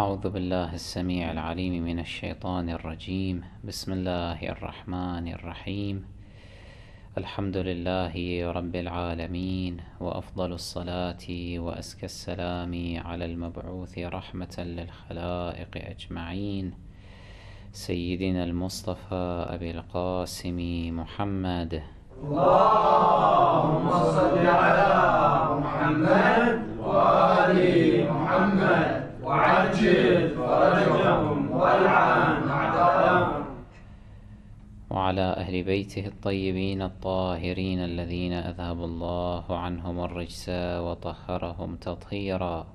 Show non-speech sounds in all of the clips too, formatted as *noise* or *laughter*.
أعوذ بالله السميع العليم من الشيطان الرجيم بسم الله الرحمن الرحيم الحمد لله رب العالمين وأفضل الصلاة وأزكى السلام على المبعوث رحمة للخلائق أجمعين سيدنا المصطفى أبي القاسم محمد اللهم صل على محمد وآل محمد فرجهم والعن وعلى أهل بيته الطيبين الطاهرين الذين أذهب الله عنهم الرجس وطهرهم تطهيرا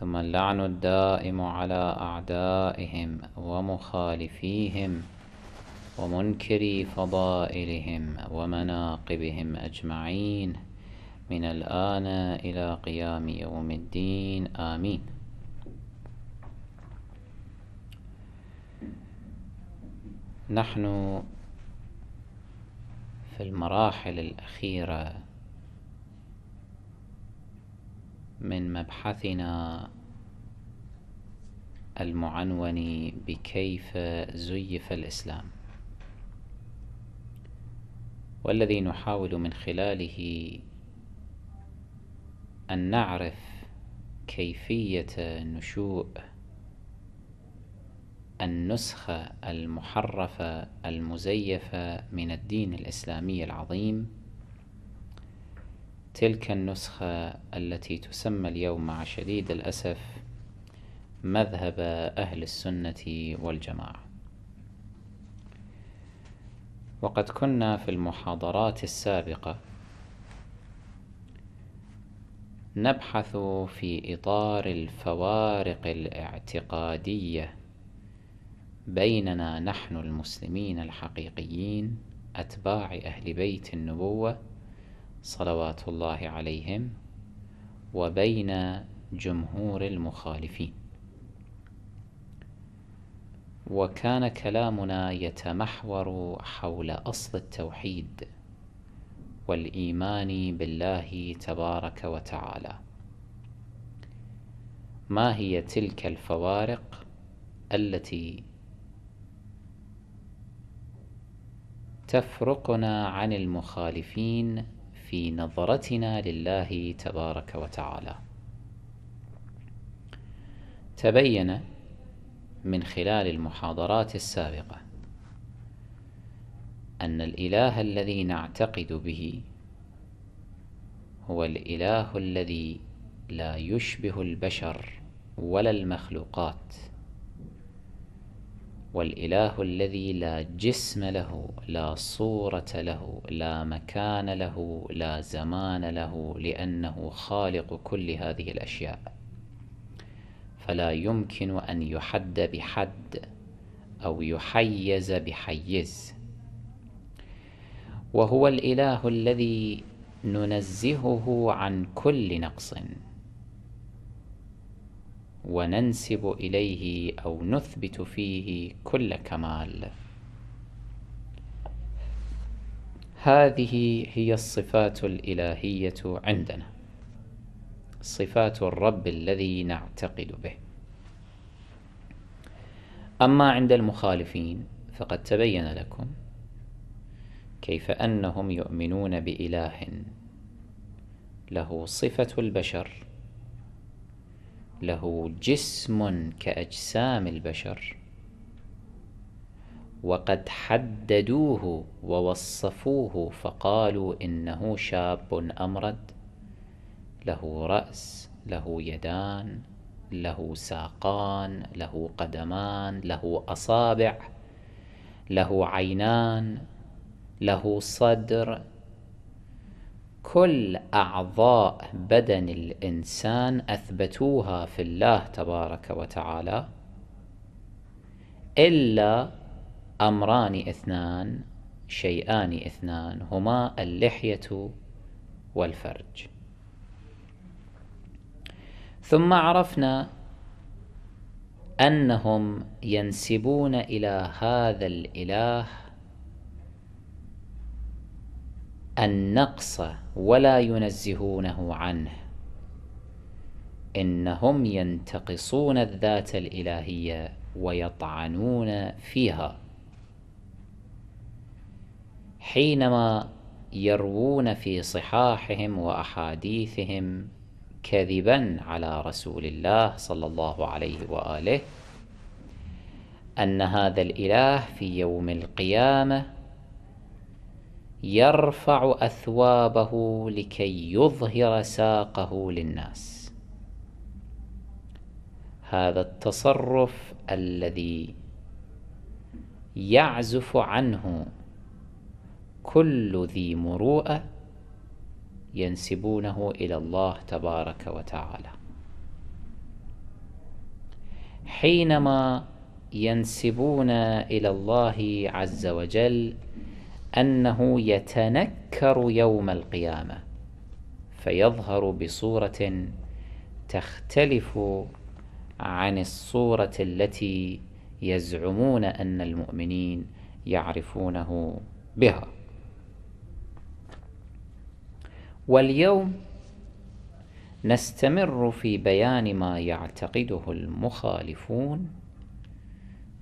ثم اللعن الدائم على أعدائهم ومخالفيهم ومنكري فضائلهم ومناقبهم أجمعين من الآن إلى قيام يوم الدين آمين نحن في المراحل الأخيرة من مبحثنا المعنون بكيف زيف الإسلام والذي نحاول من خلاله أن نعرف كيفية نشوء النسخة المحرفة المزيفة من الدين الإسلامي العظيم تلك النسخة التي تسمى اليوم مع شديد الأسف مذهب أهل السنة والجماعة وقد كنا في المحاضرات السابقة نبحث في إطار الفوارق الاعتقادية بيننا نحن المسلمين الحقيقيين أتباع أهل بيت النبوة صلوات الله عليهم وبين جمهور المخالفين وكان كلامنا يتمحور حول أصل التوحيد والإيمان بالله تبارك وتعالى ما هي تلك الفوارق التي تفرقنا عن المخالفين في نظرتنا لله تبارك وتعالى تبين من خلال المحاضرات السابقة أن الإله الذي نعتقد به هو الإله الذي لا يشبه البشر ولا المخلوقات والإله الذي لا جسم له لا صورة له لا مكان له لا زمان له لأنه خالق كل هذه الأشياء فلا يمكن أن يحد بحد أو يحيز بحيز وهو الإله الذي ننزهه عن كل نقص وننسب إليه أو نثبت فيه كل كمال هذه هي الصفات الإلهية عندنا صفات الرب الذي نعتقد به أما عند المخالفين فقد تبين لكم كيف أنهم يؤمنون بإله له صفة البشر له جسم كأجسام البشر وقد حددوه ووصفوه فقالوا إنه شاب أمرد له رأس له يدان له ساقان له قدمان له أصابع له عينان له صدر كل أعضاء بدن الإنسان أثبتوها في الله تبارك وتعالى إلا أمران اثنان شيئان اثنان هما اللحية والفرج ثم عرفنا أنهم ينسبون إلى هذا الإله النقص ولا ينزهونه عنه إنهم ينتقصون الذات الإلهية ويطعنون فيها حينما يروون في صحاحهم وأحاديثهم كذبا على رسول الله صلى الله عليه وآله أن هذا الإله في يوم القيامة يرفع أثوابه لكي يظهر ساقه للناس هذا التصرف الذي يعزف عنه كل ذي مروءة ينسبونه إلى الله تبارك وتعالى حينما ينسبون إلى الله عز وجل أنه يتنكر يوم القيامة فيظهر بصورة تختلف عن الصورة التي يزعمون أن المؤمنين يعرفونه بها واليوم نستمر في بيان ما يعتقده المخالفون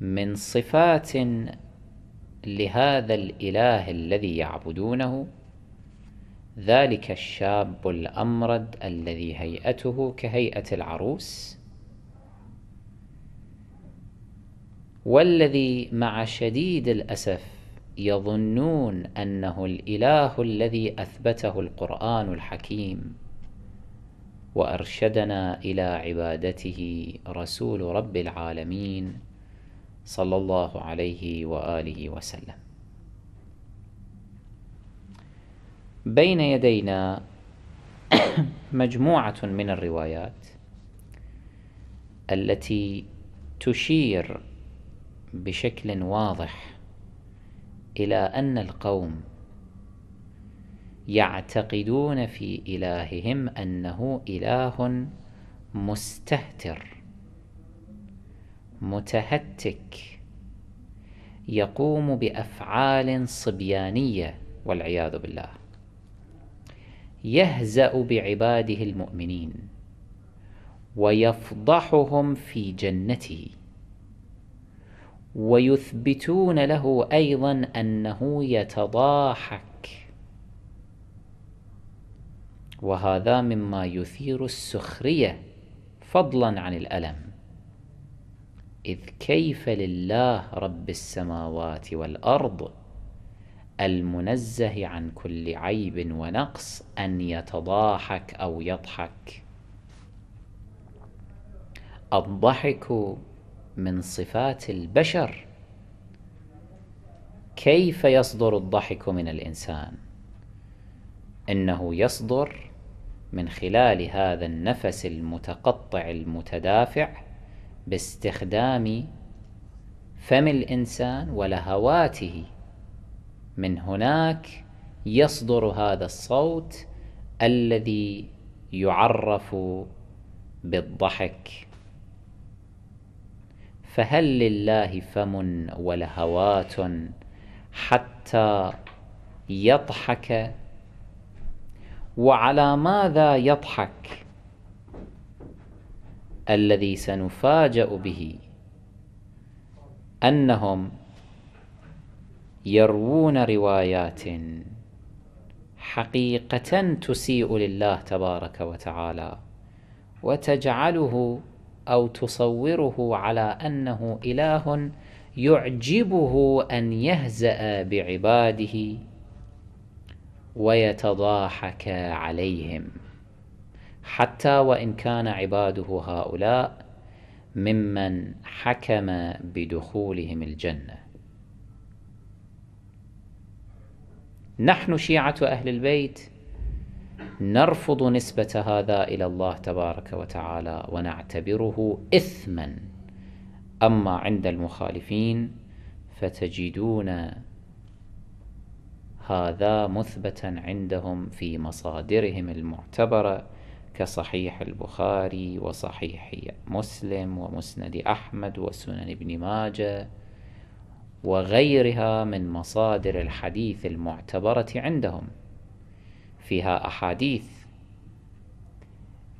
من صفات لهذا الإله الذي يعبدونه ذلك الشاب الأمرد الذي هيئته كهيئة العروس والذي مع شديد الأسف يظنون أنه الإله الذي أثبته القرآن الحكيم وأرشدنا إلى عبادته رسول رب العالمين صلى الله عليه واله وسلم بين يدينا *coughs* مجموعه من الروايات التي تشير بشكل واضح الى ان القوم يعتقدون في الههم انه اله مستهتر متهتك يقوم بافعال صبيانيه والعياذ بالله يهزا بعباده المؤمنين ويفضحهم في جنته ويثبتون له ايضا انه يتضاحك وهذا مما يثير السخريه فضلا عن الالم إذ كيف لله رب السماوات والأرض المنزه عن كل عيب ونقص أن يتضاحك أو يضحك الضحك من صفات البشر كيف يصدر الضحك من الإنسان؟ إنه يصدر من خلال هذا النفس المتقطع المتدافع باستخدام فم الإنسان ولهواته من هناك يصدر هذا الصوت الذي يعرف بالضحك فهل لله فم ولهوات حتى يضحك وعلى ماذا يضحك الذي سنفاجأ به أنهم يروون روايات حقيقة تسيء لله تبارك وتعالى وتجعله أو تصوره على أنه إله يعجبه أن يهزأ بعباده ويتضاحك عليهم حتى وإن كان عباده هؤلاء ممن حكم بدخولهم الجنة نحن شيعة أهل البيت نرفض نسبة هذا إلى الله تبارك وتعالى ونعتبره إثما أما عند المخالفين فتجدون هذا مثبتا عندهم في مصادرهم المعتبره كصحيح البخاري وصحيح مسلم ومسند أحمد وسنن ابن ماجه وغيرها من مصادر الحديث المعتبرة عندهم فيها أحاديث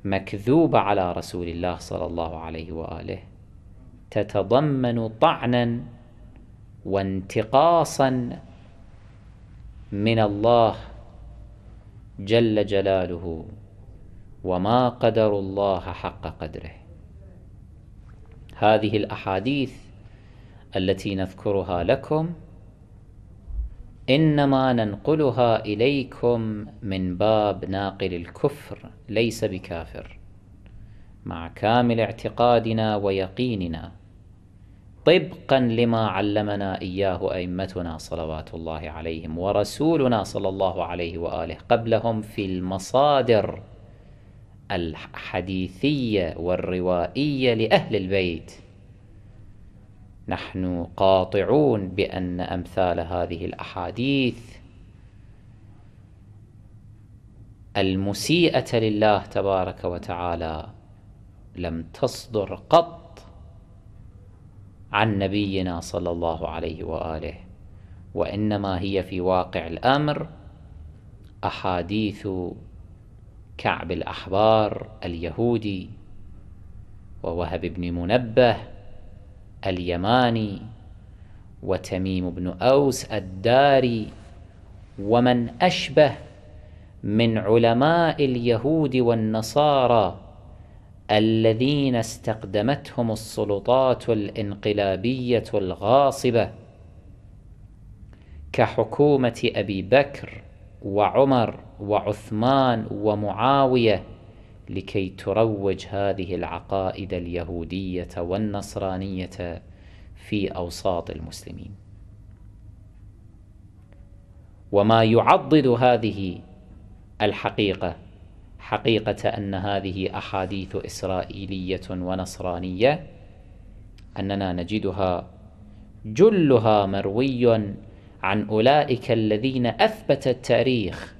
مكذوبة على رسول الله صلى الله عليه وآله تتضمن طعنا وانتقاصا من الله جل جلاله وما قدر الله حق قدره هذه الأحاديث التي نذكرها لكم إنما ننقلها إليكم من باب ناقل الكفر ليس بكافر مع كامل اعتقادنا ويقيننا طبقا لما علمنا إياه أئمتنا صلوات الله عليهم ورسولنا صلى الله عليه وآله قبلهم في المصادر الحديثية والروائية لأهل البيت نحن قاطعون بأن أمثال هذه الأحاديث المسيئة لله تبارك وتعالى لم تصدر قط عن نبينا صلى الله عليه وآله وإنما هي في واقع الأمر أحاديث كعب الأحبار اليهودي ووهب بن منبه اليماني وتميم بن أوس الداري ومن أشبه من علماء اليهود والنصارى الذين استقدمتهم السلطات الانقلابية الغاصبة كحكومة أبي بكر وعمر وعثمان ومعاوية لكي تروج هذه العقائد اليهودية والنصرانية في أوساط المسلمين وما يعضد هذه الحقيقة حقيقة أن هذه أحاديث إسرائيلية ونصرانية أننا نجدها جلها مروي عن أولئك الذين أثبت التاريخ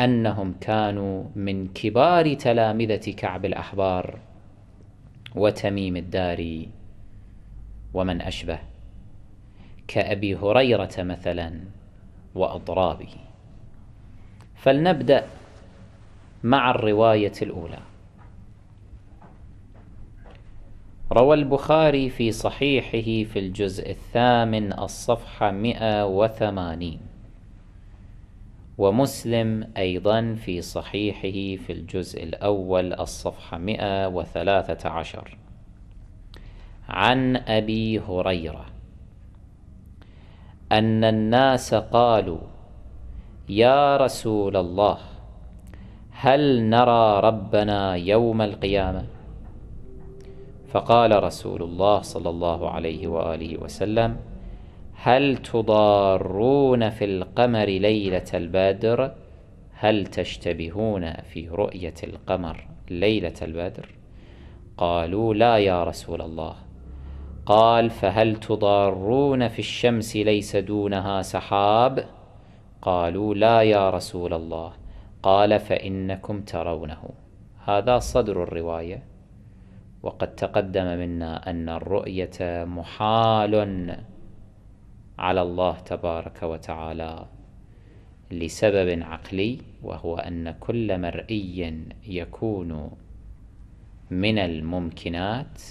أنهم كانوا من كبار تلامذة كعب الأحبار وتميم الداري ومن أشبه كأبي هريرة مثلا وأضرابه فلنبدأ مع الرواية الأولى روى البخاري في صحيحه في الجزء الثامن الصفحة 180 ومسلم أيضا في صحيحه في الجزء الأول الصفحة 113 عن أبي هريرة أن الناس قالوا يا رسول الله هل نرى ربنا يوم القيامه فقال رسول الله صلى الله عليه وآله وسلم هل تضارون في القمر ليلة البدر هل تشتبهون في رؤية القمر ليلة البدر قالوا لا يا رسول الله قال فهل تضارون في الشمس ليس دونها سحاب قالوا لا يا رسول الله قال فإنكم ترونه هذا صدر الرواية وقد تقدم منا أن الرؤية محال على الله تبارك وتعالى لسبب عقلي وهو أن كل مرئي يكون من الممكنات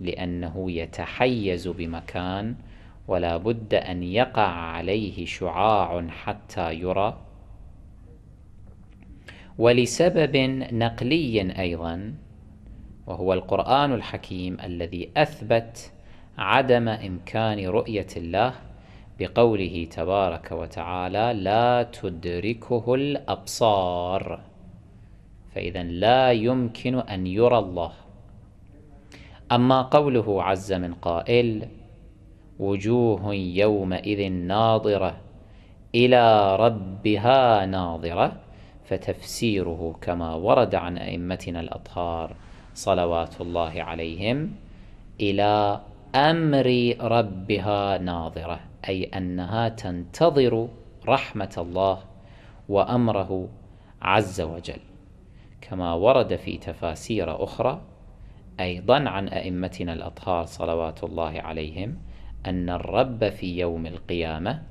لأنه يتحيز بمكان ولا بد أن يقع عليه شعاع حتى يرى ولسبب نقلي أيضا وهو القرآن الحكيم الذي أثبت عدم إمكان رؤية الله بقوله تبارك وتعالى لا تدركه الأبصار فإذا لا يمكن أن يرى الله أما قوله عز من قائل وجوه يومئذ ناظرة إلى ربها ناظرة فتفسيره كما ورد عن أئمتنا الأطهار صلوات الله عليهم إلى أمر ربها ناظرة أي أنها تنتظر رحمة الله وأمره عز وجل كما ورد في تفاسير أخرى أيضا عن أئمتنا الأطهار صلوات الله عليهم أن الرب في يوم القيامة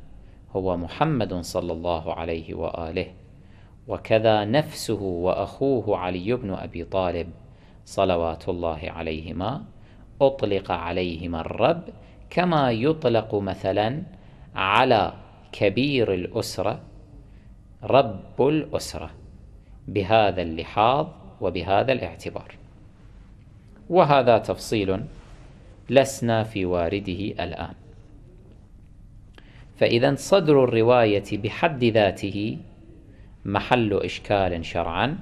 هو محمد صلى الله عليه وآله وكذا نفسه وأخوه علي بن أبي طالب صلوات الله عليهما أطلق عليهما الرب كما يطلق مثلا على كبير الأسرة رب الأسرة بهذا اللحاظ وبهذا الاعتبار وهذا تفصيل لسنا في وارده الآن فإذا صدر الرواية بحد ذاته محل إشكال شرعا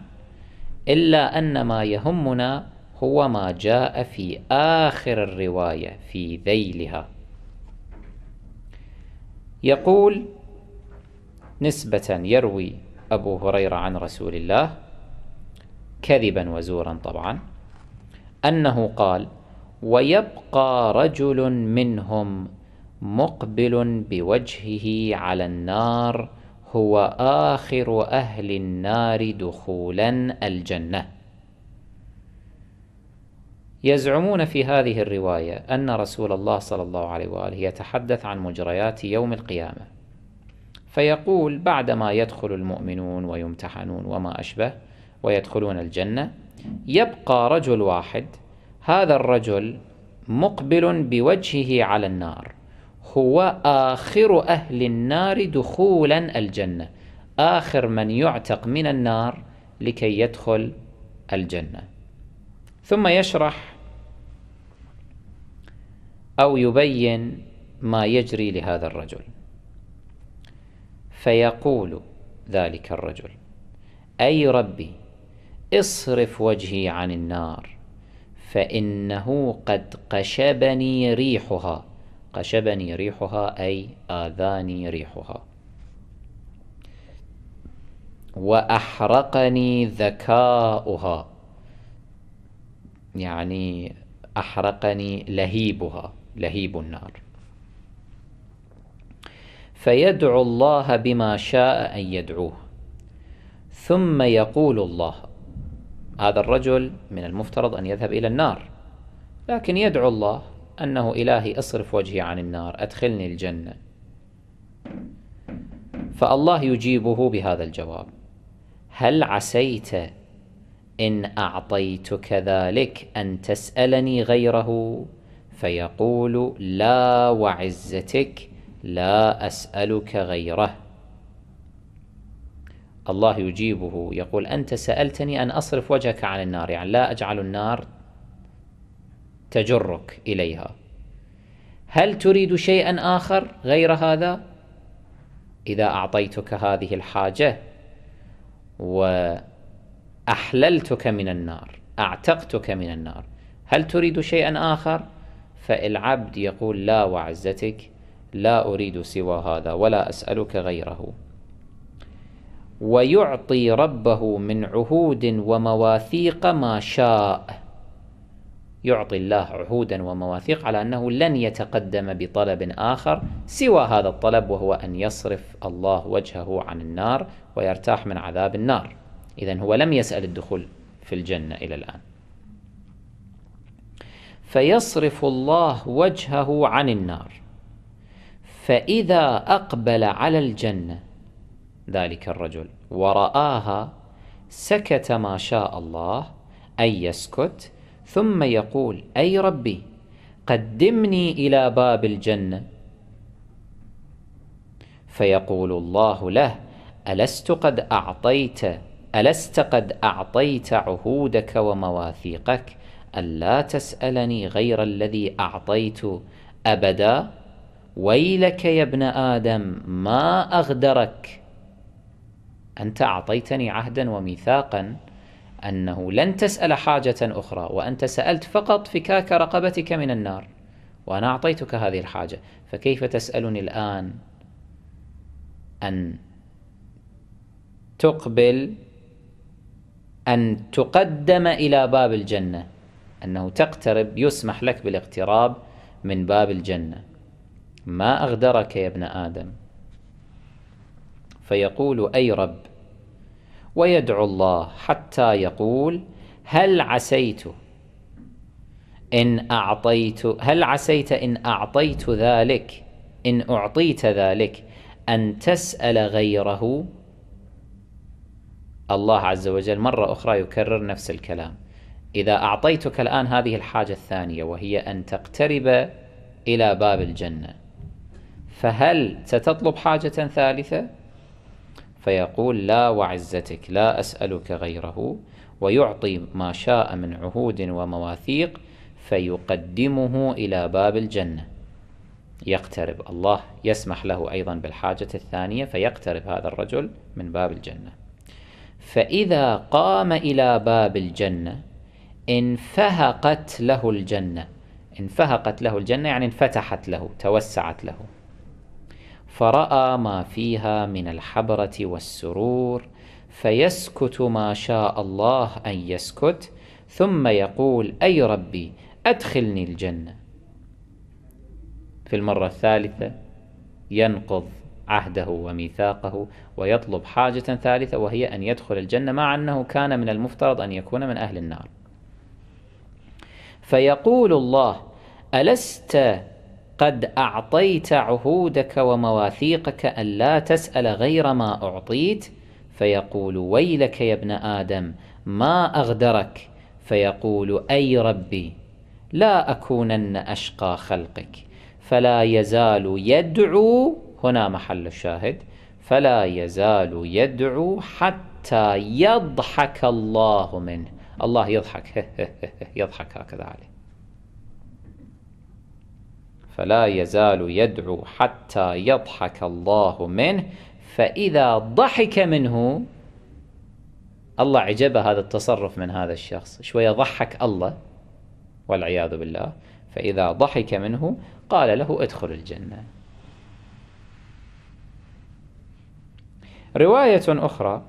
إلا أن ما يهمنا هو ما جاء في آخر الرواية في ذيلها يقول نسبة يروي أبو هريرة عن رسول الله كذبا وزورا طبعا أنه قال ويبقى رجل منهم مقبل بوجهه على النار هو آخر أهل النار دخولا الجنة يزعمون في هذه الرواية أن رسول الله صلى الله عليه وآله يتحدث عن مجريات يوم القيامة فيقول بعدما يدخل المؤمنون ويمتحنون وما أشبه ويدخلون الجنة يبقى رجل واحد هذا الرجل مقبل بوجهه على النار هو آخر أهل النار دخولا الجنة آخر من يعتق من النار لكي يدخل الجنة ثم يشرح أو يبين ما يجري لهذا الرجل فيقول ذلك الرجل أي ربي اصرف وجهي عن النار فإنه قد قشبني ريحها خشبني ريحها أي آذاني ريحها وأحرقني ذكاؤها يعني أحرقني لهيبها لهيب النار فيدعو الله بما شاء أن يدعوه ثم يقول الله هذا الرجل من المفترض أن يذهب إلى النار لكن يدعو الله أنه إلهي أصرف وجهي عن النار أدخلني الجنة فالله يجيبه بهذا الجواب هل عسيت إن أعطيتك ذلك أن تسألني غيره فيقول لا وعزتك لا أسألك غيره الله يجيبه يقول أنت سألتني أن أصرف وجهك عن النار يعني لا أجعل النار تجرك اليها هل تريد شيئا اخر غير هذا اذا اعطيتك هذه الحاجه واحللتك من النار اعتقتك من النار هل تريد شيئا اخر فالعبد يقول لا وعزتك لا اريد سوى هذا ولا اسالك غيره ويعطي ربه من عهود ومواثيق ما شاء يعطي الله عهودا ومواثيق على انه لن يتقدم بطلب اخر سوى هذا الطلب وهو ان يصرف الله وجهه عن النار ويرتاح من عذاب النار. اذا هو لم يسال الدخول في الجنه الى الان. فيصرف الله وجهه عن النار فاذا اقبل على الجنه ذلك الرجل ورآها سكت ما شاء الله أن يسكت ثم يقول أي ربي قدمني إلى باب الجنة فيقول الله له ألست قد أعطيت ألست قد أعطيت عهودك ومواثيقك ألا تسألني غير الذي أعطيت أبدا ويلك يا ابن آدم ما أغدرك أنت أعطيتني عهدا وميثاقا أنه لن تسأل حاجة أخرى وأنت سألت فقط فكاك رقبتك من النار وأنا أعطيتك هذه الحاجة فكيف تسألني الآن أن تقبل أن تقدم إلى باب الجنة أنه تقترب يسمح لك بالاقتراب من باب الجنة ما أغدرك يا ابن آدم فيقول أي رب ويدعو الله حتى يقول هل عسيت إن أعطيت هل عسيت إن أعطيت ذلك إن أعطيت ذلك أن تسأل غيره الله عز وجل مرة أخرى يكرر نفس الكلام إذا أعطيتك الآن هذه الحاجة الثانية وهي أن تقترب إلى باب الجنة فهل ستطلب حاجة ثالثة؟ فيقول لا وعزتك لا أسألك غيره ويعطي ما شاء من عهود ومواثيق فيقدمه إلى باب الجنة يقترب الله يسمح له أيضا بالحاجة الثانية فيقترب هذا الرجل من باب الجنة فإذا قام إلى باب الجنة انفهقت له الجنة انفهقت له الجنة يعني انفتحت له توسعت له فراى ما فيها من الحبره والسرور فيسكت ما شاء الله ان يسكت ثم يقول اي ربي ادخلني الجنه في المره الثالثه ينقض عهده وميثاقه ويطلب حاجه ثالثه وهي ان يدخل الجنه مع انه كان من المفترض ان يكون من اهل النار فيقول الله الست قد أعطيت عهودك ومواثيقك ألا تسأل غير ما أعطيت فيقول ويلك يا ابن آدم ما أغدرك فيقول أي ربي لا أكونن أشقى خلقك فلا يزال يدعو هنا محل الشاهد فلا يزال يدعو حتى يضحك الله منه الله يضحك *laughs* يضحك هكذا عليه فلا يزال يدعو حتى يضحك الله منه فإذا ضحك منه الله عجبه هذا التصرف من هذا الشخص شوية ضحك الله والعياذ بالله فإذا ضحك منه قال له ادخل الجنة رواية أخرى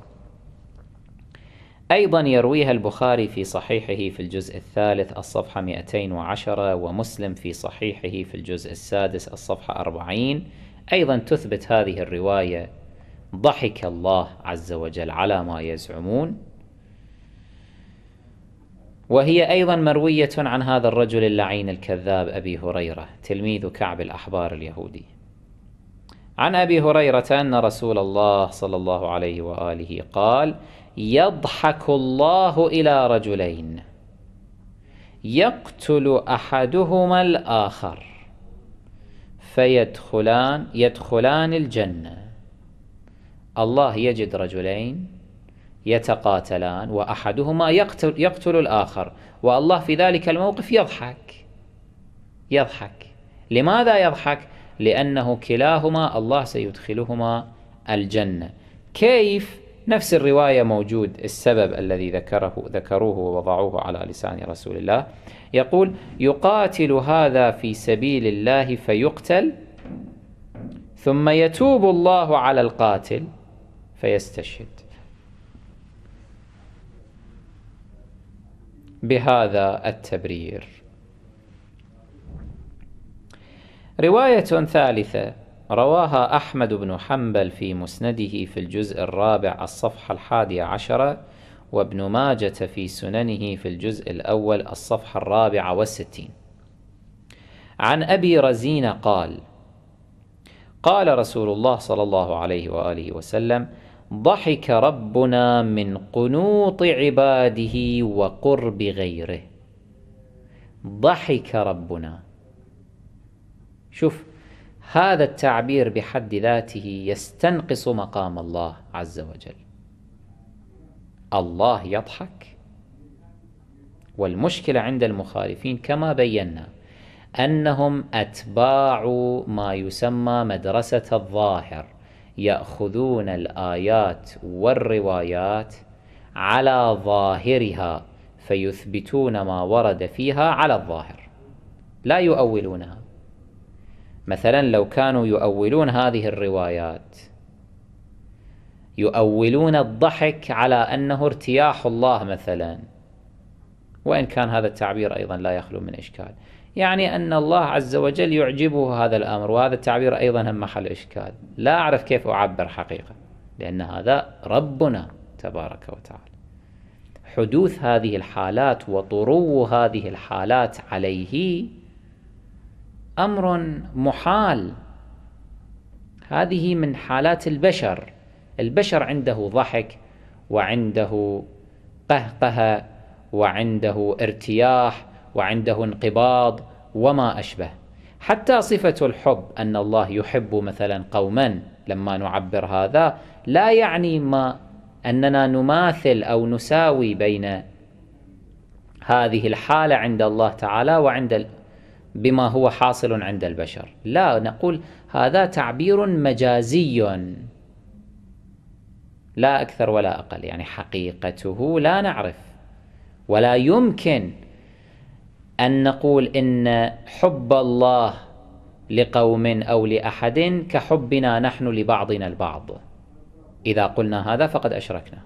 أيضا يرويها البخاري في صحيحه في الجزء الثالث الصفحة 210 ومسلم في صحيحه في الجزء السادس الصفحة 40 أيضا تثبت هذه الرواية ضحك الله عز وجل على ما يزعمون وهي أيضا مروية عن هذا الرجل اللعين الكذاب أبي هريرة تلميذ كعب الأحبار اليهودي عن أبي هريرة أن رسول الله صلى الله عليه وآله قال يضحك الله إلى رجلين يقتل أحدهما الآخر فيدخلان يدخلان الجنة الله يجد رجلين يتقاتلان وأحدهما يقتل, يقتل الآخر والله في ذلك الموقف يضحك يضحك لماذا يضحك؟ لأنه كلاهما الله سيدخلهما الجنة كيف؟ نفس الرواية موجود السبب الذي ذكره ذكروه ووضعوه على لسان رسول الله يقول يقاتل هذا في سبيل الله فيقتل ثم يتوب الله على القاتل فيستشهد بهذا التبرير رواية ثالثة رواها أحمد بن حنبل في مسنده في الجزء الرابع الصفحة الحادية عشرة وابن ماجة في سننه في الجزء الأول الصفحة الرابعة والستين عن أبي رزين قال قال رسول الله صلى الله عليه وآله وسلم ضحك ربنا من قنوط عباده وقرب غيره ضحك ربنا شوف هذا التعبير بحد ذاته يستنقص مقام الله عز وجل الله يضحك والمشكلة عند المخالفين كما بينا أنهم أتباع ما يسمى مدرسة الظاهر يأخذون الآيات والروايات على ظاهرها فيثبتون ما ورد فيها على الظاهر لا يؤولونها مثلا لو كانوا يؤولون هذه الروايات يؤولون الضحك على أنه ارتياح الله مثلا وإن كان هذا التعبير أيضا لا يخلو من إشكال يعني أن الله عز وجل يعجبه هذا الأمر وهذا التعبير أيضا هم محل إشكال لا أعرف كيف أعبر حقيقة لأن هذا ربنا تبارك وتعالى حدوث هذه الحالات وطرو هذه الحالات عليه أمر محال هذه من حالات البشر البشر عنده ضحك وعنده قهقهة وعنده ارتياح وعنده انقباض وما أشبه حتى صفة الحب أن الله يحب مثلا قوما لما نعبر هذا لا يعني ما أننا نماثل أو نساوي بين هذه الحالة عند الله تعالى وعند بما هو حاصل عند البشر لا نقول هذا تعبير مجازي لا أكثر ولا أقل يعني حقيقته لا نعرف ولا يمكن أن نقول إن حب الله لقوم أو لأحد كحبنا نحن لبعضنا البعض إذا قلنا هذا فقد أشركنا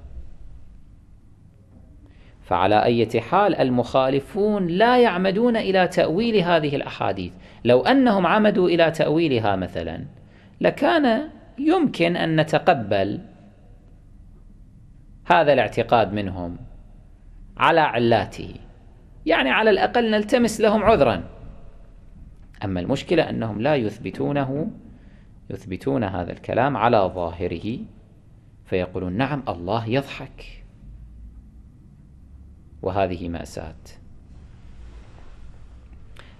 فعلى أي حال المخالفون لا يعمدون إلى تأويل هذه الأحاديث لو أنهم عمدوا إلى تأويلها مثلا لكان يمكن أن نتقبل هذا الاعتقاد منهم على علاته يعني على الأقل نلتمس لهم عذرا أما المشكلة أنهم لا يثبتونه يثبتون هذا الكلام على ظاهره فيقولون نعم الله يضحك وهذه مأساة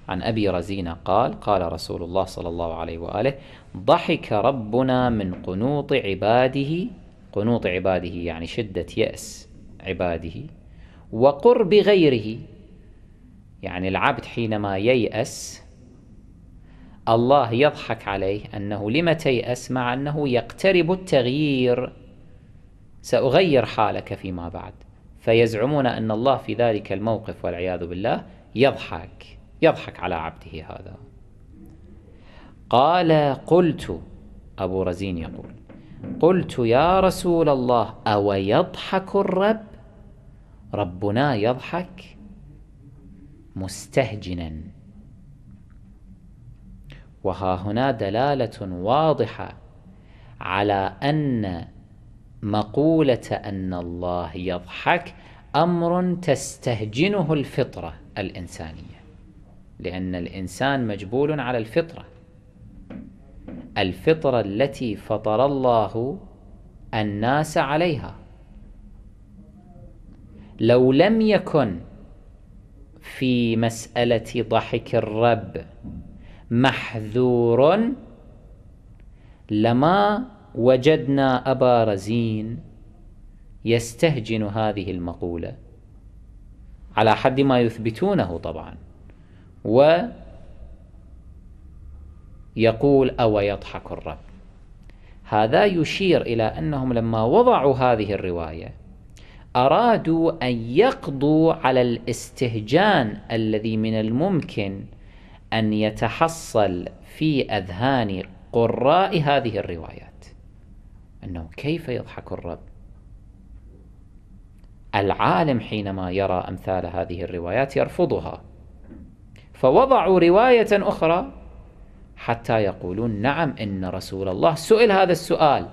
عن أبي رزينة قال قال رسول الله صلى الله عليه وآله ضحك ربنا من قنوط عباده قنوط عباده يعني شدة يأس عباده وقرب غيره يعني العبد حينما ييأس الله يضحك عليه أنه لم تيأس مع أنه يقترب التغيير سأغير حالك فيما بعد فيزعمون أن الله في ذلك الموقف والعياذ بالله يضحك يضحك على عبده هذا قال قلت أبو رزين يقول قلت يا رسول الله أو يضحك الرب ربنا يضحك مستهجنا وها هنا دلالة واضحة على أن مقولة أن الله يضحك أمر تستهجنه الفطرة الإنسانية لأن الإنسان مجبول على الفطرة الفطرة التي فطر الله الناس عليها لو لم يكن في مسألة ضحك الرب محذور لما وجدنا أبا رزين يستهجن هذه المقولة على حد ما يثبتونه طبعا و يقول أو يضحك الرب هذا يشير إلى أنهم لما وضعوا هذه الرواية أرادوا أن يقضوا على الاستهجان الذي من الممكن أن يتحصل في أذهان قراء هذه الروايات أنه كيف يضحك الرب العالم حينما يرى أمثال هذه الروايات يرفضها فوضعوا رواية أخرى حتى يقولون نعم إن رسول الله سئل هذا السؤال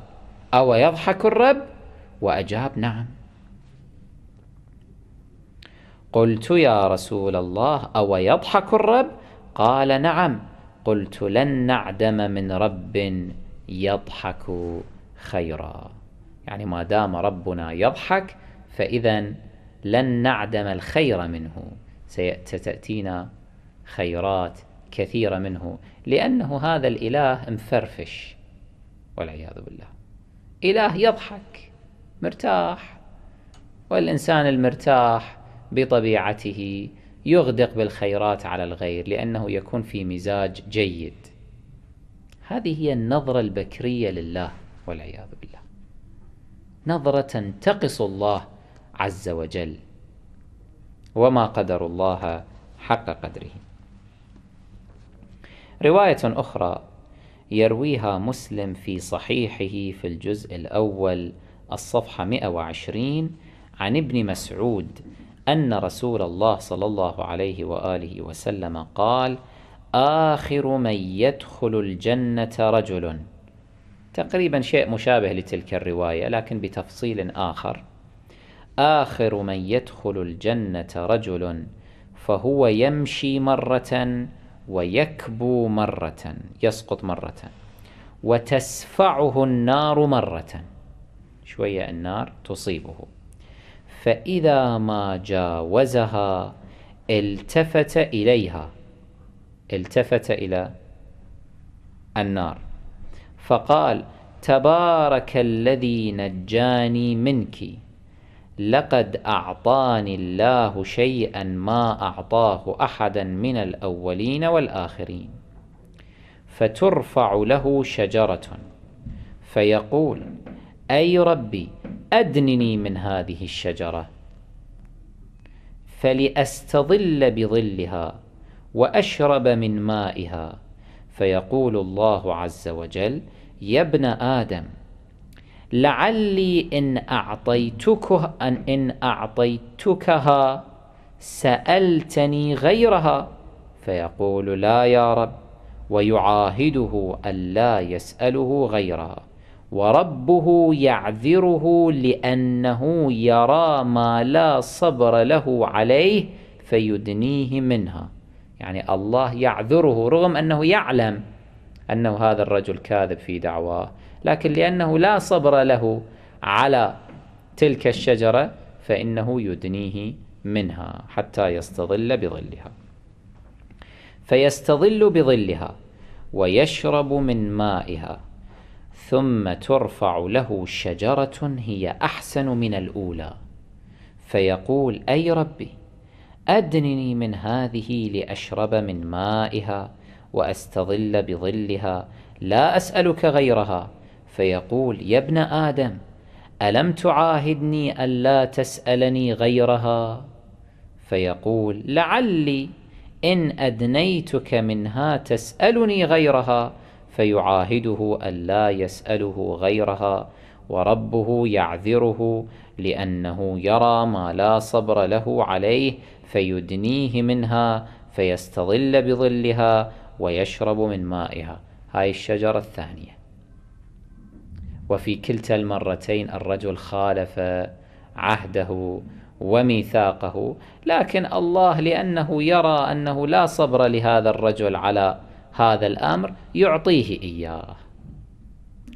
أو يضحك الرب وأجاب نعم قلت يا رسول الله أو يضحك الرب قال نعم قلت لن نعدم من رب يضحك خيرا يعني ما دام ربنا يضحك فإذا لن نعدم الخير منه ستأتينا خيرات كثيرة منه لأنه هذا الإله مفرفش والعياذ بالله إله يضحك مرتاح والإنسان المرتاح بطبيعته يغدق بالخيرات على الغير لأنه يكون في مزاج جيد هذه هي النظرة البكرية لله والعياذ بالله نظرة تقص الله عز وجل وما قدر الله حق قدره رواية أخرى يرويها مسلم في صحيحه في الجزء الأول الصفحة 120 عن ابن مسعود أن رسول الله صلى الله عليه وآله وسلم قال آخر من يدخل الجنة رجل تقريبا شيء مشابه لتلك الرواية لكن بتفصيل آخر آخر من يدخل الجنة رجل فهو يمشي مرة ويكبو مرة يسقط مرة وتسفعه النار مرة شوية النار تصيبه فإذا ما جاوزها التفت إليها التفت إلى النار فقال تبارك الذي نجاني منك لقد أعطاني الله شيئا ما أعطاه أحدا من الأولين والآخرين فترفع له شجرة فيقول أي ربي أدنني من هذه الشجرة فلأستظل بظلها وأشرب من مائها فيقول الله عز وجل يا ابن آدم لعلي إن أعطيتك أن إن أعطيتكها سألتني غيرها فيقول لا يا رب ويعاهده ألا يسأله غيرها وربه يعذره لأنه يرى ما لا صبر له عليه فيدنيه منها يعني الله يعذره رغم أنه يعلم أنه هذا الرجل كاذب في دعواه لكن لأنه لا صبر له على تلك الشجرة فإنه يدنيه منها حتى يستظل بظلها فيستظل بظلها ويشرب من مائها ثم ترفع له شجرة هي أحسن من الأولى فيقول أي ربي أدنني من هذه لأشرب من مائها واستظل بظلها لا اسالك غيرها فيقول يا ابن ادم الم تعاهدني الا تسالني غيرها فيقول لعلي ان ادنيتك منها تسالني غيرها فيعاهده الا يساله غيرها وربه يعذره لانه يرى ما لا صبر له عليه فيدنيه منها فيستظل بظلها ويشرب من مائها هاي الشجرة الثانية وفي كلتا المرتين الرجل خالف عهده وميثاقه لكن الله لأنه يرى أنه لا صبر لهذا الرجل على هذا الأمر يعطيه إياه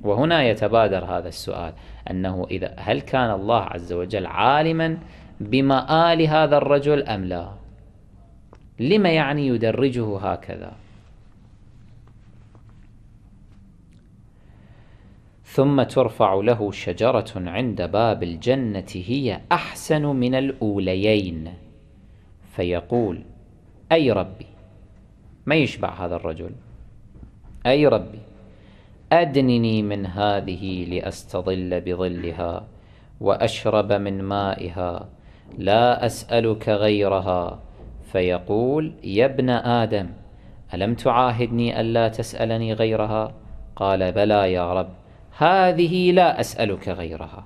وهنا يتبادر هذا السؤال أنه إذا هل كان الله عز وجل عالما بمآل هذا الرجل أم لا لما يعني يدرجه هكذا ثم ترفع له شجرة عند باب الجنة هي أحسن من الأوليين فيقول أي ربي ما يشبع هذا الرجل أي ربي أدنني من هذه لأستظل بظلها وأشرب من مائها لا أسألك غيرها فيقول يا ابن آدم ألم تعاهدني ألا تسألني غيرها قال بلى يا رب هذه لا أسألك غيرها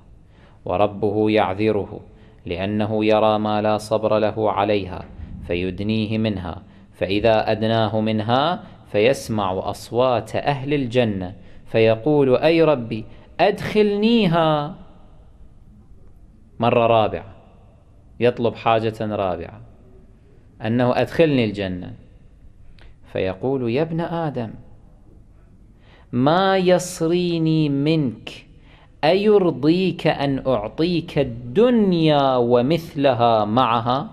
وربه يعذره لأنه يرى ما لا صبر له عليها فيدنيه منها فإذا أدناه منها فيسمع أصوات أهل الجنة فيقول أي ربي أدخلنيها مرة رابعة يطلب حاجة رابعة أنه أدخلني الجنة فيقول يا ابن آدم ما يصريني منك أيرضيك أن أعطيك الدنيا ومثلها معها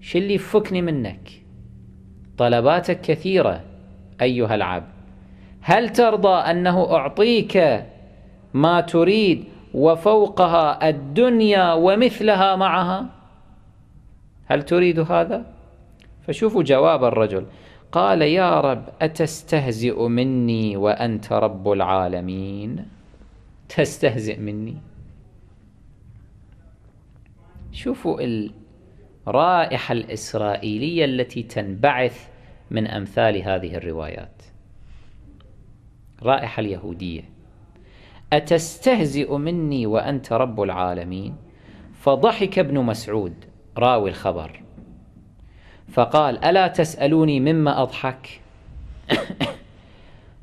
شو اللي يفكني منك طلباتك كثيرة أيها العبد هل ترضى أنه أعطيك ما تريد وفوقها الدنيا ومثلها معها هل تريد هذا؟ فشوفوا جواب الرجل قال يا رب أتستهزئ مني وأنت رب العالمين تستهزئ مني شوفوا الرائحة الإسرائيلية التي تنبعث من أمثال هذه الروايات رائحة اليهودية أتستهزئ مني وأنت رب العالمين فضحك ابن مسعود راوي الخبر فقال ألا تسألوني مما أضحك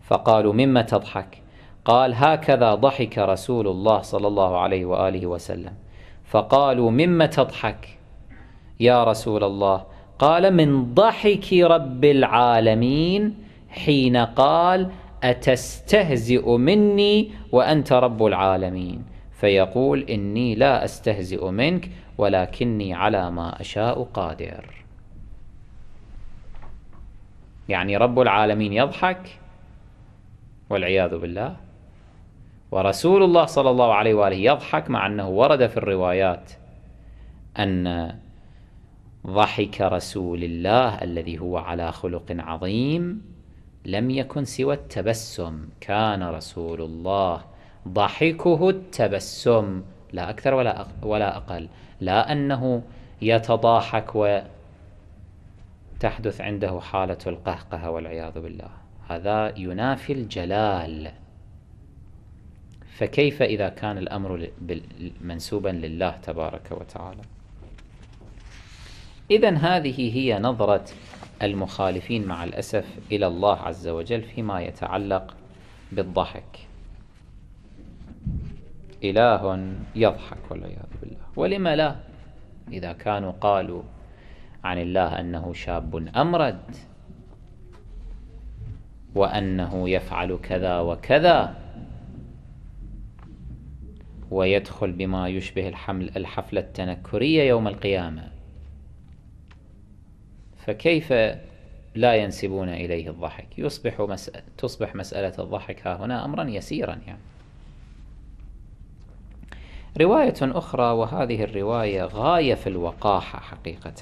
فقالوا مما تضحك قال هكذا ضحك رسول الله صلى الله عليه وآله وسلم فقالوا مما تضحك يا رسول الله قال من ضحك رب العالمين حين قال أتستهزئ مني وأنت رب العالمين فيقول إني لا أستهزئ منك ولكني على ما أشاء قادر يعني رب العالمين يضحك والعياذ بالله ورسول الله صلى الله عليه وآله يضحك مع أنه ورد في الروايات أن ضحك رسول الله الذي هو على خلق عظيم لم يكن سوى التبسم كان رسول الله ضحكه التبسم لا أكثر ولا ولا أقل لا أنه يتضاحك و تحدث عنده حالة القهقهة والعياذ بالله هذا ينافي الجلال فكيف إذا كان الأمر منسوبا لله تبارك وتعالى إذا هذه هي نظرة المخالفين مع الأسف إلى الله عز وجل فيما يتعلق بالضحك إله يضحك والعياذ بالله ولم لا إذا كانوا قالوا عن الله أنه شاب أمرد وأنه يفعل كذا وكذا ويدخل بما يشبه الحمل الحفلة التنكرية يوم القيامة فكيف لا ينسبون إليه الضحك يصبح مسألة تصبح مسألة الضحك ها هنا أمرا يسيرا يعني رواية أخرى وهذه الرواية غاية في الوقاحة حقيقةً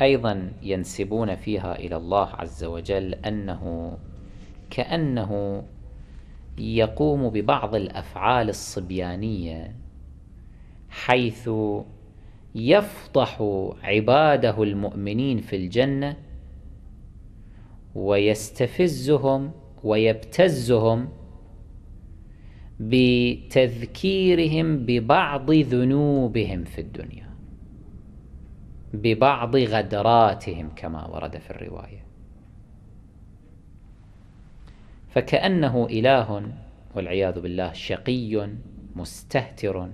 أيضا ينسبون فيها إلى الله عز وجل أنه كأنه يقوم ببعض الأفعال الصبيانية حيث يفضح عباده المؤمنين في الجنة ويستفزهم ويبتزهم بتذكيرهم ببعض ذنوبهم في الدنيا ببعض غدراتهم كما ورد في الرواية فكأنه إله والعياذ بالله شقي مستهتر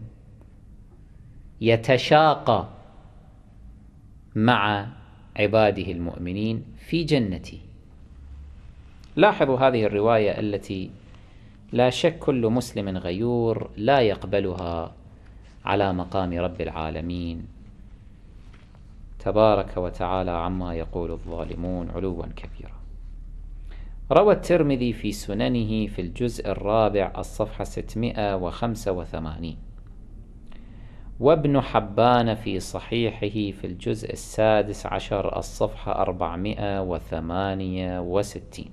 يتشاقى مع عباده المؤمنين في جنته لاحظوا هذه الرواية التي لا شك كل مسلم غيور لا يقبلها على مقام رب العالمين تبارك وتعالى عما يقول الظالمون علوا كبيرا روى الترمذي في سننه في الجزء الرابع الصفحة 685 وابن حبان في صحيحه في الجزء السادس عشر الصفحة 468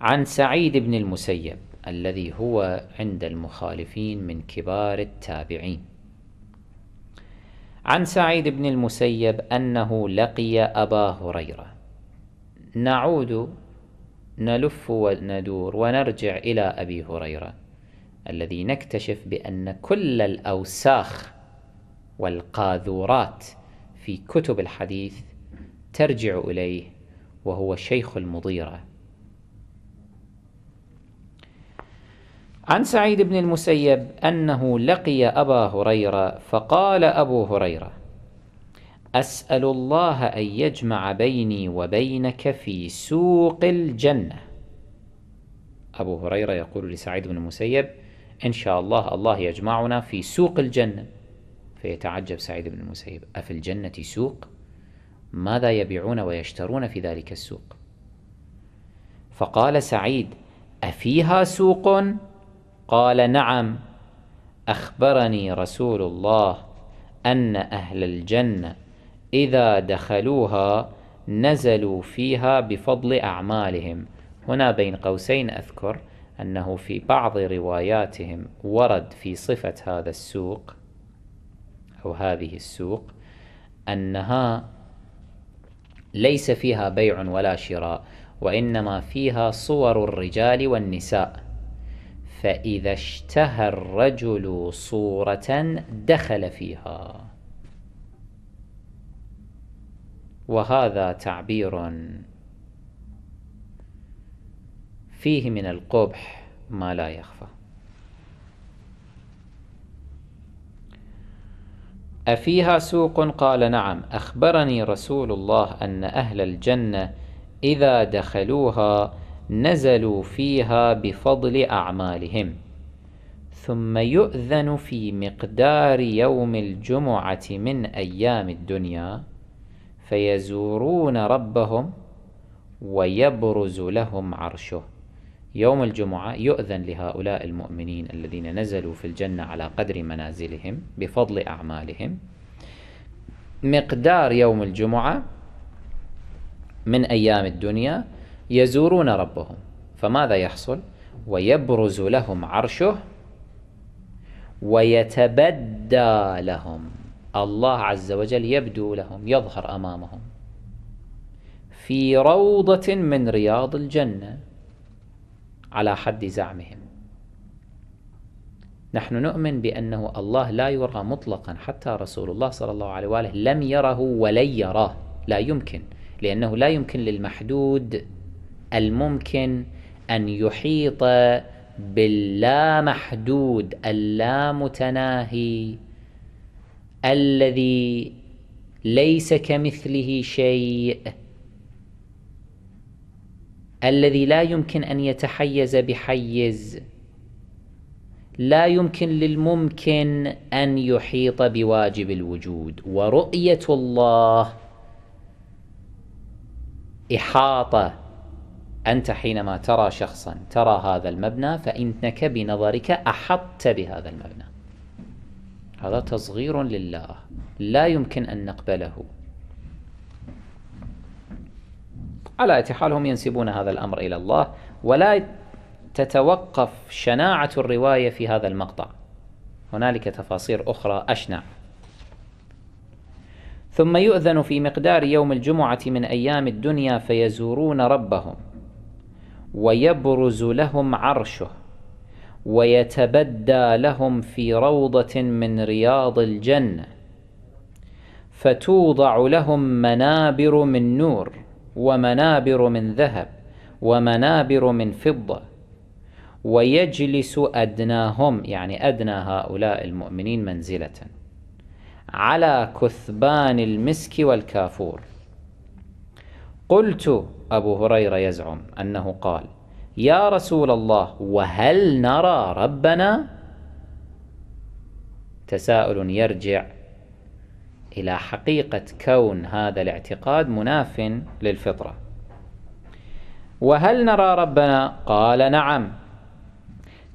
عن سعيد بن المسيب الذي هو عند المخالفين من كبار التابعين عن سعيد بن المسيب أنه لقي أبا هريرة نعود نلف وندور ونرجع إلى أبي هريرة الذي نكتشف بأن كل الأوساخ والقاذورات في كتب الحديث ترجع إليه وهو شيخ المضيره عن سعيد بن المسيب أنه لقي أبا هريرة فقال أبو هريرة أسأل الله أن يجمع بيني وبينك في سوق الجنة أبو هريرة يقول لسعيد بن المسيب إن شاء الله الله يجمعنا في سوق الجنة فيتعجب سعيد بن المسيب أفي الجنة سوق؟ ماذا يبيعون ويشترون في ذلك السوق؟ فقال سعيد أفيها سوق؟ قال نعم أخبرني رسول الله أن أهل الجنة إذا دخلوها نزلوا فيها بفضل أعمالهم هنا بين قوسين أذكر أنه في بعض رواياتهم ورد في صفة هذا السوق أو هذه السوق أنها ليس فيها بيع ولا شراء وإنما فيها صور الرجال والنساء فإذا اشتهى الرجل صورة دخل فيها وهذا تعبير فيه من القبح ما لا يخفى أفيها سوق قال نعم أخبرني رسول الله أن أهل الجنة إذا دخلوها نزلوا فيها بفضل أعمالهم ثم يؤذن في مقدار يوم الجمعة من أيام الدنيا فيزورون ربهم ويبرز لهم عرشه يوم الجمعة يؤذن لهؤلاء المؤمنين الذين نزلوا في الجنة على قدر منازلهم بفضل أعمالهم مقدار يوم الجمعة من أيام الدنيا يزورون ربهم فماذا يحصل ويبرز لهم عرشه ويتبدى لهم الله عز وجل يبدو لهم يظهر أمامهم في روضة من رياض الجنة على حد زعمهم نحن نؤمن بأنه الله لا يرى مطلقا حتى رسول الله صلى الله عليه وآله لم يره ولن يراه لا يمكن لأنه لا يمكن للمحدود الممكن أن يحيط باللامحدود اللامتناهي الذي ليس كمثله شيء الذي لا يمكن أن يتحيز بحيز لا يمكن للممكن أن يحيط بواجب الوجود ورؤية الله إحاطة أنت حينما ترى شخصا ترى هذا المبنى فإنك بنظرك أحطت بهذا المبنى هذا تصغير لله لا يمكن أن نقبله على أي حال هم ينسبون هذا الأمر إلى الله ولا تتوقف شناعة الرواية في هذا المقطع هنالك تفاصيل أخرى أشنع ثم يؤذن في مقدار يوم الجمعة من أيام الدنيا فيزورون ربهم ويبرز لهم عرشه ويتبدى لهم في روضة من رياض الجنة فتوضع لهم منابر من نور ومنابر من ذهب ومنابر من فضة ويجلس أدناهم يعني أدنى هؤلاء المؤمنين منزلة على كثبان المسك والكافور قلت أبو هريرة يزعم أنه قال يا رسول الله وهل نرى ربنا تساؤل يرجع إلى حقيقة كون هذا الاعتقاد مناف للفطرة وهل نرى ربنا قال نعم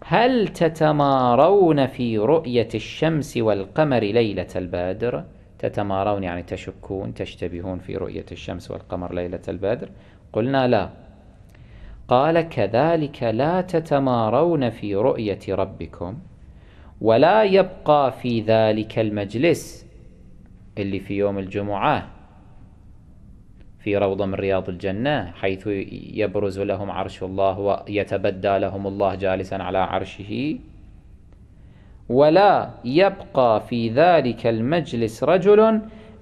هل تتمارون في رؤية الشمس والقمر ليلة البادر تتمارون يعني تشكون تشتبهون في رؤية الشمس والقمر ليلة البادر قلنا لا قال كذلك لا تتمارون في رؤية ربكم ولا يبقى في ذلك المجلس اللي في يوم الجمعة في روضة من رياض الجنة حيث يبرز لهم عرش الله ويتبدى لهم الله جالسا على عرشه ولا يبقى في ذلك المجلس رجل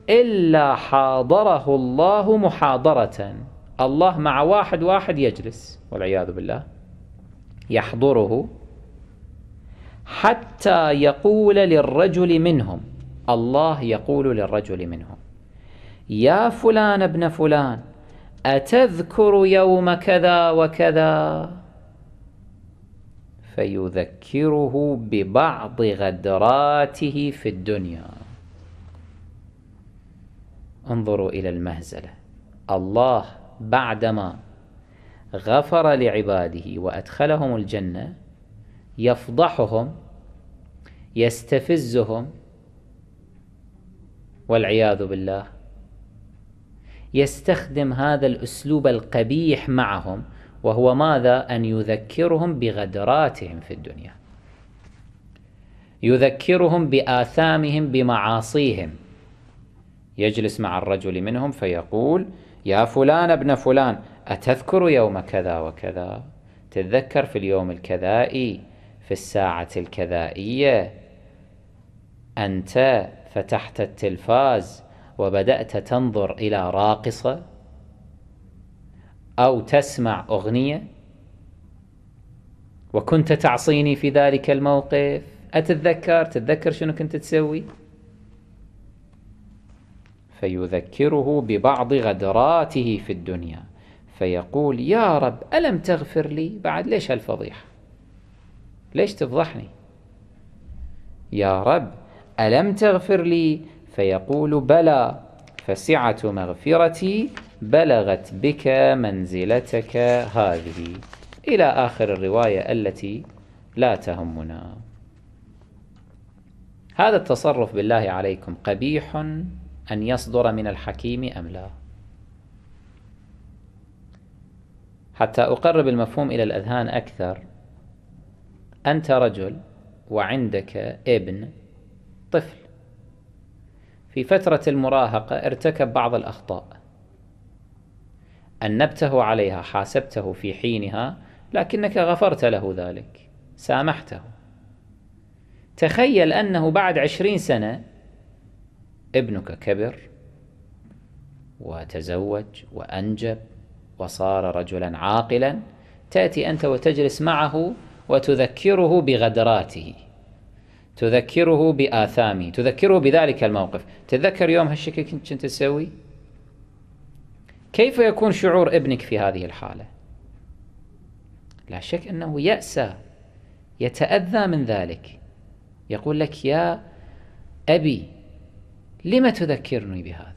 إلا حاضره الله محاضرةً الله مع واحد واحد يجلس والعياذ بالله يحضره حتى يقول للرجل منهم الله يقول للرجل منهم يا فلان ابن فلان أتذكر يوم كذا وكذا فيذكره ببعض غدراته في الدنيا انظروا إلى المهزلة الله بعدما غفر لعباده وأدخلهم الجنة يفضحهم يستفزهم والعياذ بالله يستخدم هذا الأسلوب القبيح معهم وهو ماذا أن يذكرهم بغدراتهم في الدنيا يذكرهم بآثامهم بمعاصيهم يجلس مع الرجل منهم فيقول يا فلان ابن فلان أتذكر يوم كذا وكذا تتذكر في اليوم الكذائي في الساعة الكذائية أنت فتحت التلفاز وبدأت تنظر إلى راقصة أو تسمع أغنية وكنت تعصيني في ذلك الموقف أتذكر تتذكر شنو كنت تسوي؟ فيذكره ببعض غدراته في الدنيا فيقول يا رب ألم تغفر لي بعد ليش هالفضيحة ليش تفضحني يا رب ألم تغفر لي فيقول بلى فسعة مغفرتي بلغت بك منزلتك هذه إلى آخر الرواية التي لا تهمنا هذا التصرف بالله عليكم قبيح أن يصدر من الحكيم أم لا حتى أقرب المفهوم إلى الأذهان أكثر أنت رجل وعندك ابن طفل في فترة المراهقة ارتكب بعض الأخطاء أنبته عليها حاسبته في حينها لكنك غفرت له ذلك سامحته تخيل أنه بعد عشرين سنة ابنك كبر وتزوج وأنجب وصار رجلا عاقلا تأتي أنت وتجلس معه وتذكره بغدراته تذكره بآثامه تذكره بذلك الموقف تذكر يوم هالشكل كنت تسوي كيف يكون شعور ابنك في هذه الحالة لا شك أنه يأسى يتأذى من ذلك يقول لك يا أبي لم تذكرني بهذا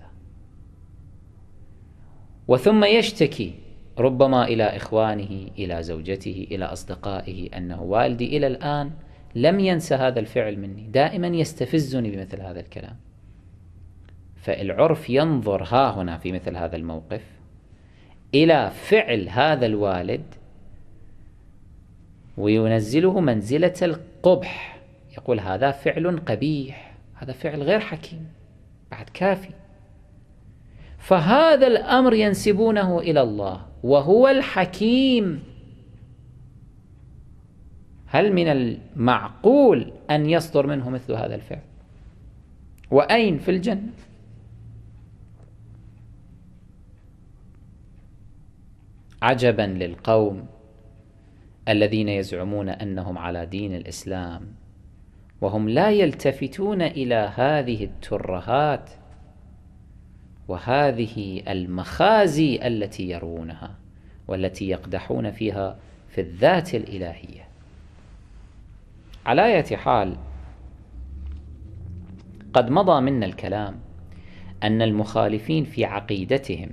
وثم يشتكي ربما إلى إخوانه إلى زوجته إلى أصدقائه أنه والدي إلى الآن لم ينسى هذا الفعل مني دائما يستفزني بمثل هذا الكلام فالعرف ينظر ها هنا في مثل هذا الموقف إلى فعل هذا الوالد وينزله منزلة القبح يقول هذا فعل قبيح هذا فعل غير حكيم بعد كافي فهذا الأمر ينسبونه إلى الله وهو الحكيم هل من المعقول أن يصدر منه مثل هذا الفعل وأين في الجنة عجبا للقوم الذين يزعمون أنهم على دين الإسلام وهم لا يلتفتون إلى هذه الترهات وهذه المخازي التي يروونها والتي يقدحون فيها في الذات الإلهية على أية حال قد مضى منا الكلام أن المخالفين في عقيدتهم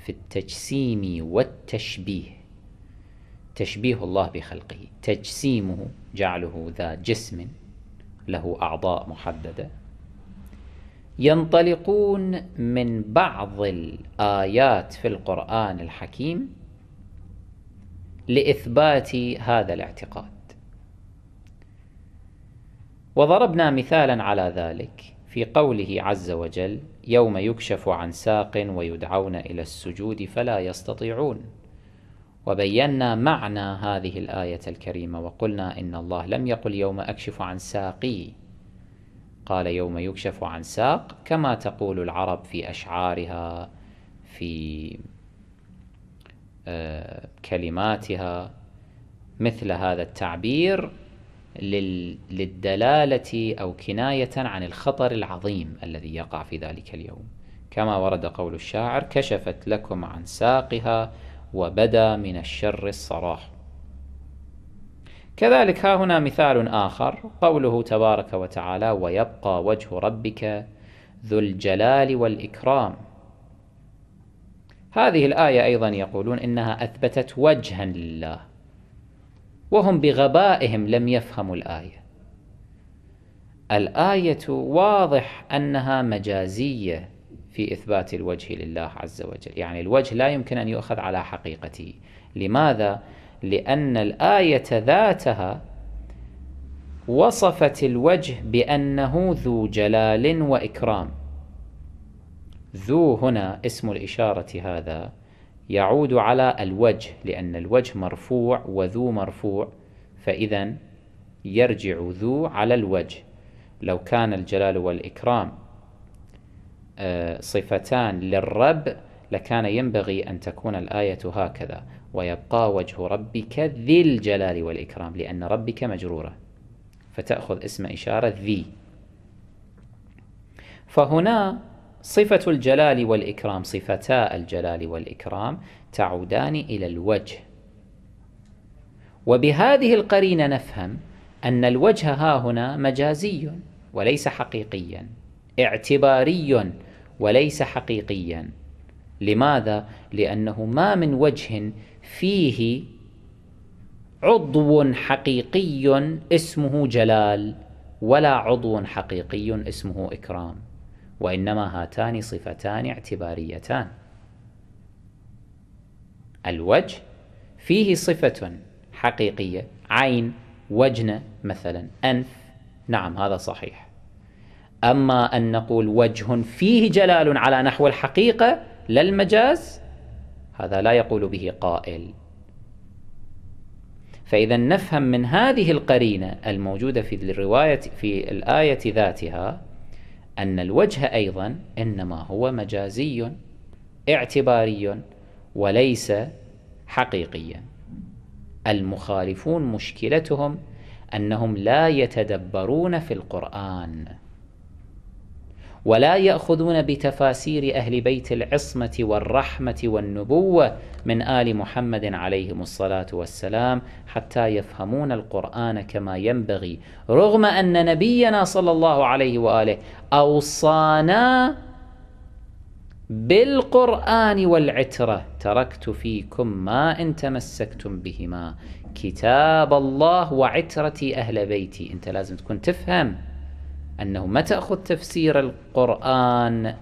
في التجسيم والتشبيه تشبيه الله بخلقه تجسيمه جعله ذا جسم له أعضاء محددة ينطلقون من بعض الآيات في القرآن الحكيم لإثبات هذا الاعتقاد وضربنا مثالا على ذلك في قوله عز وجل يوم يكشف عن ساق ويدعون إلى السجود فلا يستطيعون وبينا معنى هذه الآية الكريمة وقلنا إن الله لم يقل يوم أكشف عن ساقي قال يوم يكشف عن ساق كما تقول العرب في أشعارها في آه، كلماتها مثل هذا التعبير للدلالة أو كناية عن الخطر العظيم الذي يقع في ذلك اليوم كما ورد قول الشاعر كشفت لكم عن ساقها وبدا من الشر الصراح كذلك ها هنا مثال آخر قوله تبارك وتعالى ويبقى وجه ربك ذو الجلال والإكرام هذه الآية أيضا يقولون إنها أثبتت وجها لله وهم بغبائهم لم يفهموا الآية الآية واضح أنها مجازية في إثبات الوجه لله عز وجل يعني الوجه لا يمكن أن يؤخذ على حقيقته لماذا؟ لأن الآية ذاتها وصفت الوجه بأنه ذو جلال وإكرام ذو هنا اسم الإشارة هذا يعود على الوجه لأن الوجه مرفوع وذو مرفوع فإذا يرجع ذو على الوجه لو كان الجلال والإكرام صفتان للرب لكان ينبغي أن تكون الآية هكذا ويبقى وجه ربك ذي الجلال والإكرام لأن ربك مجرورة فتأخذ اسم إشارة ذي فهنا صفة الجلال والإكرام صفتا الجلال والإكرام تعودان إلى الوجه وبهذه القرينة نفهم أن الوجه ها هنا مجازي وليس حقيقيا اعتباري وليس حقيقيا لماذا لانه ما من وجه فيه عضو حقيقي اسمه جلال ولا عضو حقيقي اسمه اكرام وانما هاتان صفتان اعتباريتان الوجه فيه صفه حقيقيه عين وجنه مثلا انف نعم هذا صحيح أما أن نقول وجه فيه جلال على نحو الحقيقة لا المجاز هذا لا يقول به قائل فإذا نفهم من هذه القرينة الموجودة في الرواية في الآية ذاتها أن الوجه أيضا إنما هو مجازي اعتباري وليس حقيقيا المخالفون مشكلتهم أنهم لا يتدبرون في القرآن ولا ياخذون بتفاسير اهل بيت العصمه والرحمه والنبوه من ال محمد عليهم الصلاه والسلام حتى يفهمون القران كما ينبغي رغم ان نبينا صلى الله عليه واله اوصانا بالقران والعتره تركت فيكم ما ان تمسكتم بهما كتاب الله وعترتي اهل بيتي انت لازم تكون تفهم أنه ما تأخذ تفسير القرآن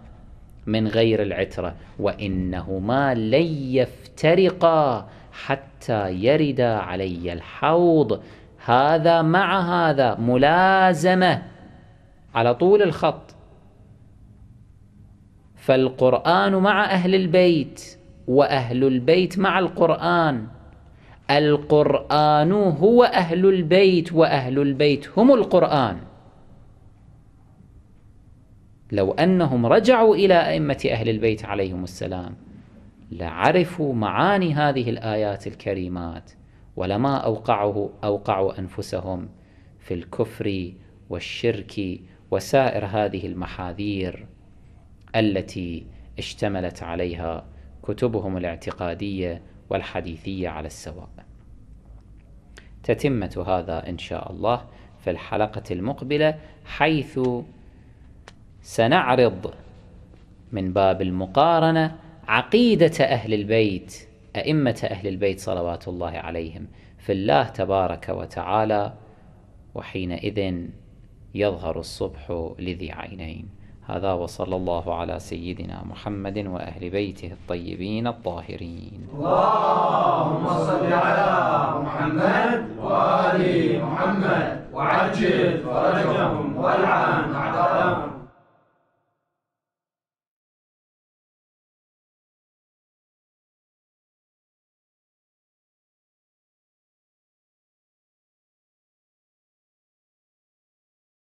من غير العترة وإنهما لن يفترقا حتى يردا علي الحوض هذا مع هذا ملازمة على طول الخط فالقرآن مع أهل البيت وأهل البيت مع القرآن القرآن هو أهل البيت وأهل البيت هم القرآن لو أنهم رجعوا إلى أئمة أهل البيت عليهم السلام لعرفوا معاني هذه الآيات الكريمات ولما أوقعه أوقعوا أنفسهم في الكفر والشرك وسائر هذه المحاذير التي اشتملت عليها كتبهم الاعتقادية والحديثية على السواء تتمة هذا إن شاء الله في الحلقة المقبلة حيث سنعرض من باب المقارنة عقيدة أهل البيت أئمة أهل البيت صلوات الله عليهم في الله تبارك وتعالى وحينئذ يظهر الصبح لذي عينين هذا وصلى الله على سيدنا محمد وأهل بيته الطيبين الطاهرين اللهم صل على محمد وآل محمد وعجل فرجهم والعن أعداءهم